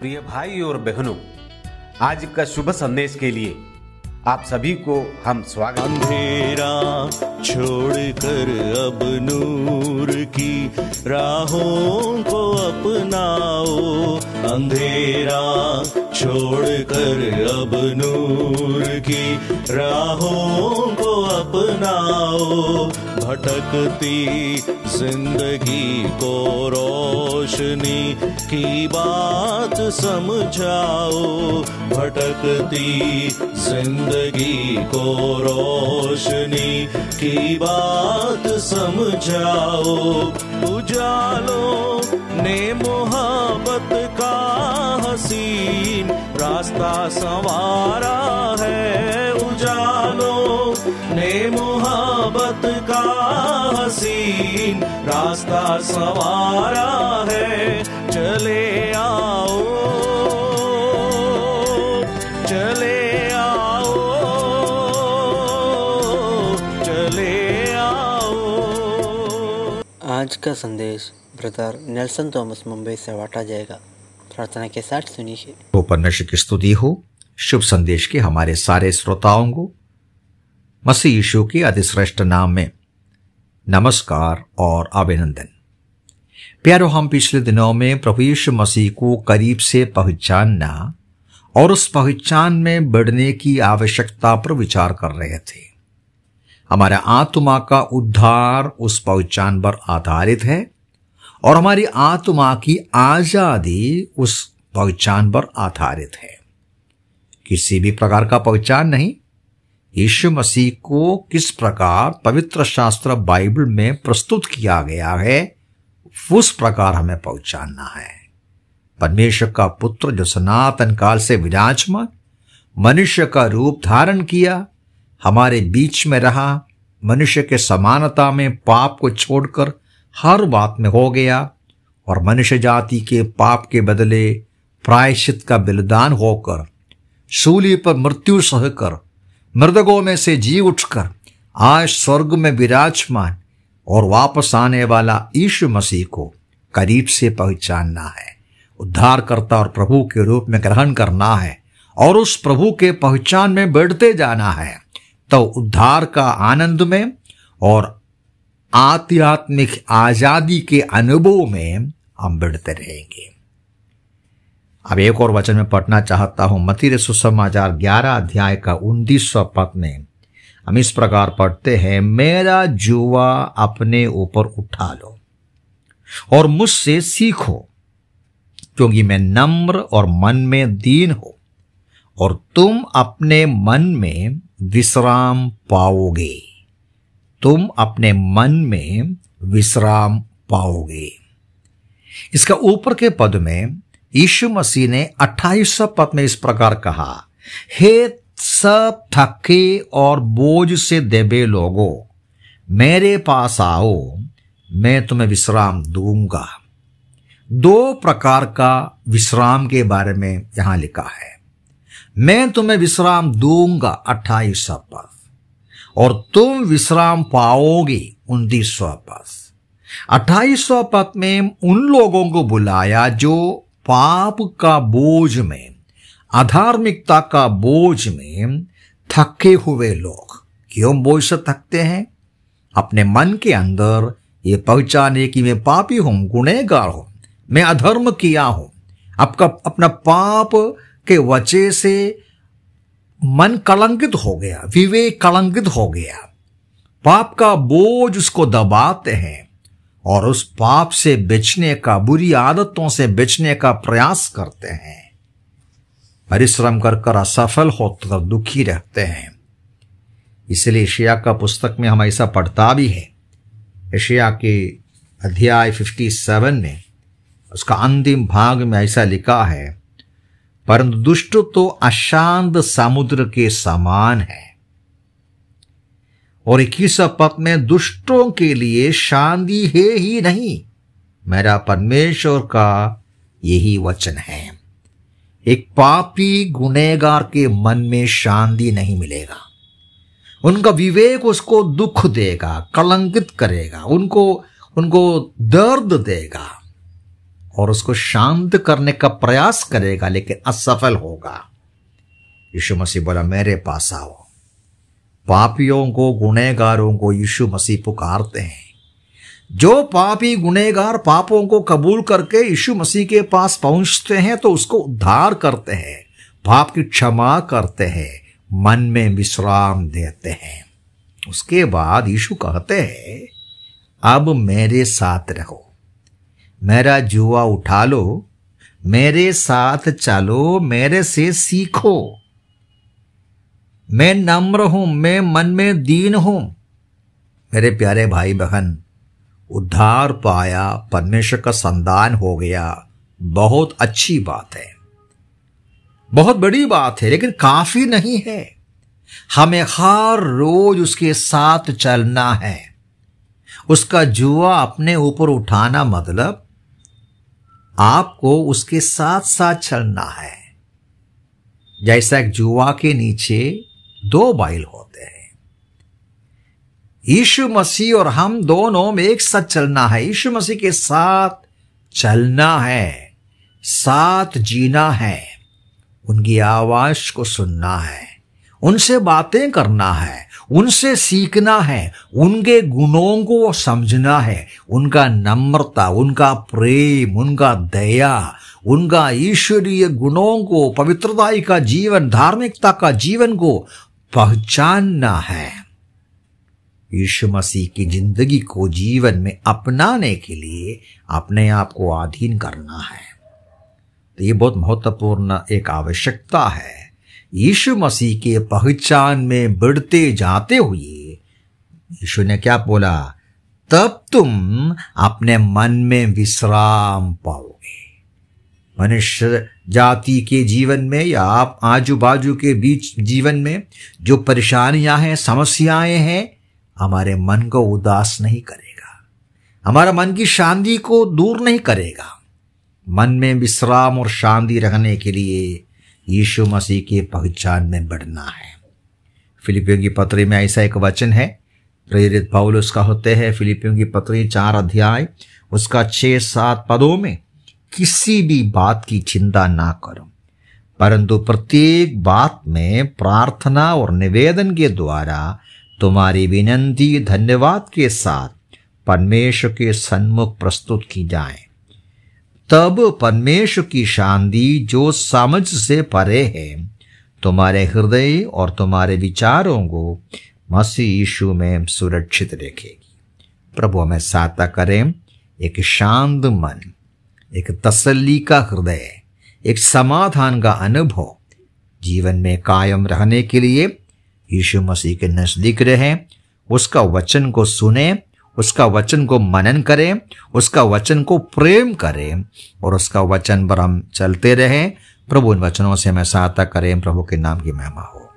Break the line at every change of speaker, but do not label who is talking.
प्रिय भाई और बहनों आज का शुभ संदेश के लिए आप सभी
को हम स्वागत अंधेरा छोड़कर अब नूर की राहों को अपनाओ अंधेरा छोड़कर अब नूर की राहों को अपनाओ भटकती जिंदगी को रोशनी की बात समझाओ भटकती जिंदगी को रोशनी की बात समझाओ उजालो ने मोहब्बत का हसीन रास्ता संवारा है उजालो ने मोहब्बत रास्ता सवारा है चले आओ चले आओ चले आओ आज का संदेश ब्रदर नेल्सन थॉमस मुंबई से बांटा जाएगा प्रार्थना के साथ सुनिए
उपन्यास की स्तुति हो शुभ संदेश के हमारे सारे श्रोताओं को मसीह यीशु के अतिश्रेष्ठ नाम में नमस्कार और अभिनंदन प्यारो हम पिछले दिनों में प्रभु यीशु मसीह को करीब से पहचानना और उस पहचान में बढ़ने की आवश्यकता पर विचार कर रहे थे हमारा आत्मा का उद्धार उस पहचान पर आधारित है और हमारी आत्मा की आजादी उस पहचान पर आधारित है किसी भी प्रकार का पहचान नहीं यीशु मसीह को किस प्रकार पवित्र शास्त्र बाइबल में प्रस्तुत किया गया है उस प्रकार हमें पहुंचाना है परमेश्वर का पुत्र जो सनातन काल से विराजमान मनुष्य का रूप धारण किया हमारे बीच में रहा मनुष्य के समानता में पाप को छोड़कर हर बात में हो गया और मनुष्य जाति के पाप के बदले प्रायश्चित का बलिदान होकर सूली पर मृत्यु सहकर मृदगों में से जी उठकर आज स्वर्ग में विराजमान और वापस आने वाला यीशु मसीह को करीब से पहचानना है उद्धारकर्ता और प्रभु के रूप में ग्रहण करना है और उस प्रभु के पहचान में बढ़ते जाना है तो उद्धार का आनंद में और आध्यात्मिक आजादी के अनुभव में हम बढ़ते रहेंगे अब एक और वचन में पढ़ना चाहता हूं मतिर सुसमाचार ग्यारह अध्याय का उन्नीस सौ पद में हम इस प्रकार पढ़ते हैं मेरा जुआ अपने ऊपर उठा लो और मुझसे सीखो क्योंकि मैं नम्र और मन में दीन हो और तुम अपने मन में विश्राम पाओगे तुम अपने मन में विश्राम पाओगे इसका ऊपर के पद में यीशु मसीह ने अट्ठाईस पद में इस प्रकार कहा हे सब थके और बोझ से देबे लोगो मेरे पास आओ मैं तुम्हें विश्राम दूंगा दो प्रकार का विश्राम के बारे में यहां लिखा है मैं तुम्हें विश्राम दूंगा अट्ठाईस पद और तुम विश्राम पाओगे सौ पद अट्ठाईसवा पद में उन लोगों को बुलाया जो पाप का बोझ में अधार्मिकता का बोझ में थके हुए लोग क्यों बोझ से थकते हैं अपने मन के अंदर ये पहचाने कि मैं पापी हूं गुनेगार हूं मैं अधर्म किया हूं आपका अपना पाप के वजह से मन कलंकित हो गया विवेक कलंकित हो गया पाप का बोझ उसको दबाते हैं और उस पाप से बचने का बुरी आदतों से बचने का प्रयास करते हैं परिश्रम कर कर असफल होकर तो दुखी रहते हैं इसलिए एशिया का पुस्तक में हम ऐसा पढ़ता भी है एशिया के अध्याय 57 में उसका अंतिम भाग में ऐसा लिखा है परंतु दुष्ट तो अशांत समुद्र के समान है और इक्कीस पद में दुष्टों के लिए शांति है ही नहीं मेरा परमेश्वर का यही वचन है एक पापी गुनेगार के मन में शांति नहीं मिलेगा उनका विवेक उसको दुख देगा कलंकित करेगा उनको उनको दर्द देगा और उसको शांत करने का प्रयास करेगा लेकिन असफल होगा यीशु मसीह बोला मेरे पास आओ पापियों को गुनेगारों को यीशु मसीह पुकारते हैं जो पापी गुनेगार पापों को कबूल करके यीशु मसीह के पास पहुंचते हैं तो उसको उद्धार करते हैं पाप की क्षमा करते हैं मन में विश्राम देते हैं उसके बाद यीशु कहते हैं अब मेरे साथ रहो मेरा जुआ उठा लो मेरे साथ चलो मेरे से सीखो मैं नम्र हूं मैं मन में दीन हूं मेरे प्यारे भाई बहन उद्धार पाया परमेश्वर का संदान हो गया बहुत अच्छी बात है बहुत बड़ी बात है लेकिन काफी नहीं है हमें हर रोज उसके साथ चलना है उसका जुआ अपने ऊपर उठाना मतलब आपको उसके साथ साथ चलना है जैसा एक जुआ के नीचे दो बाइल होते हैं यीशु मसीह और हम दोनों में एक साथ चलना है यीशु मसीह के साथ चलना है साथ जीना है उनकी आवाज को सुनना है उनसे बातें करना है उनसे सीखना है उनके गुणों को समझना है उनका नम्रता उनका प्रेम उनका दया उनका ईश्वरीय गुणों को पवित्रता का जीवन धार्मिकता का जीवन को पहचानना है यीशु मसीह की जिंदगी को जीवन में अपनाने के लिए अपने आप को आधीन करना है तो ये बहुत महत्वपूर्ण एक आवश्यकता है यीशु मसीह के पहचान में बढ़ते जाते हुए यीशु ने क्या बोला तब तुम अपने मन में विश्राम पाओगे मनुष्य जाति के जीवन में या आप आजू बाजू के बीच जीवन में जो परेशानियां हैं समस्याएं हैं हमारे मन को उदास नहीं करेगा हमारा मन की शांति को दूर नहीं करेगा मन में विश्राम और शांति रखने के लिए यीशु मसीह की पहचान में बढ़ना है फिलिपियों की पत्री में ऐसा एक वचन है प्रेरित पाउल उसका होते हैं फिलिपियों की पत्री चार अध्याय उसका छः सात पदों में किसी भी बात की चिंता ना करो परंतु प्रत्येक बात में प्रार्थना और निवेदन के द्वारा तुम्हारी विनंती धन्यवाद के साथ परमेश्वर के सन्मुख प्रस्तुत की जाए तब परमेश्वर की शांति जो समझ से परे है तुम्हारे हृदय और तुम्हारे विचारों को मसीह यीशु में सुरक्षित रखेगी प्रभु हमें साता करें एक शांत मन एक तसल्ली का हृदय एक समाधान का अनुभव जीवन में कायम रहने के लिए यीशु मसीह के नजदीक रहें उसका वचन को सुने उसका वचन को मनन करें उसका वचन को प्रेम करें और उसका वचन पर हम चलते रहें प्रभु इन वचनों से हमें सहायता करें प्रभु के नाम की महिमा हो